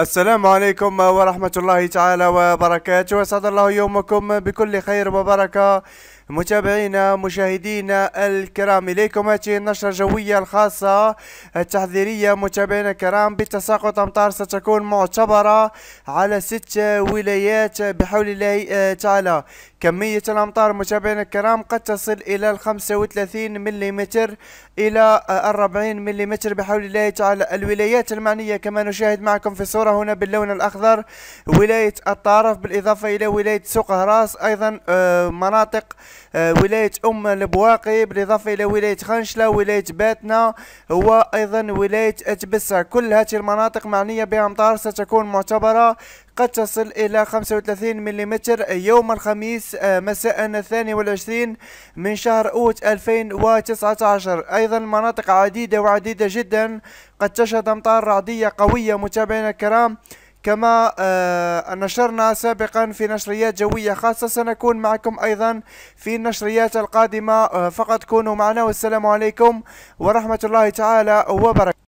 السلام عليكم ورحمة الله تعالى وبركاته أسعد الله يومكم بكل خير وبركة متابعينا مشاهدينا الكرام إليكم هذه النشرة الجوية الخاصة التحذيرية متابعينا الكرام بتساقط أمطار ستكون معتبرة على ست ولايات بحول الله آه، تعالى كمية الأمطار متابعينا الكرام قد تصل إلى 35 ملم إلى 40 ملم بحول الله تعالى الولايات المعنية كما نشاهد معكم في صورة هنا باللون الأخضر ولاية الطارف بالإضافة إلى ولاية سوق هراس أيضا آه، مناطق آه، ولاية أم البواقي بالإضافة إلى ولاية خنشلة ولاية باتنا وأيضا ولاية أتبسة كل هذه المناطق معنية بأمطار ستكون معتبرة قد تصل إلى 35 ملم يوم الخميس آه، مساء الثاني والعشرين من شهر أوت 2019 أيضا مناطق عديدة وعديدة جدا قد تشهد أمطار رعدية قوية متابعينا الكرام كما آه، نشرنا سابقا في نشريات جوية خاصة سنكون معكم أيضا في النشريات القادمة آه، فقط كونوا معنا والسلام عليكم ورحمة الله تعالى وبركاته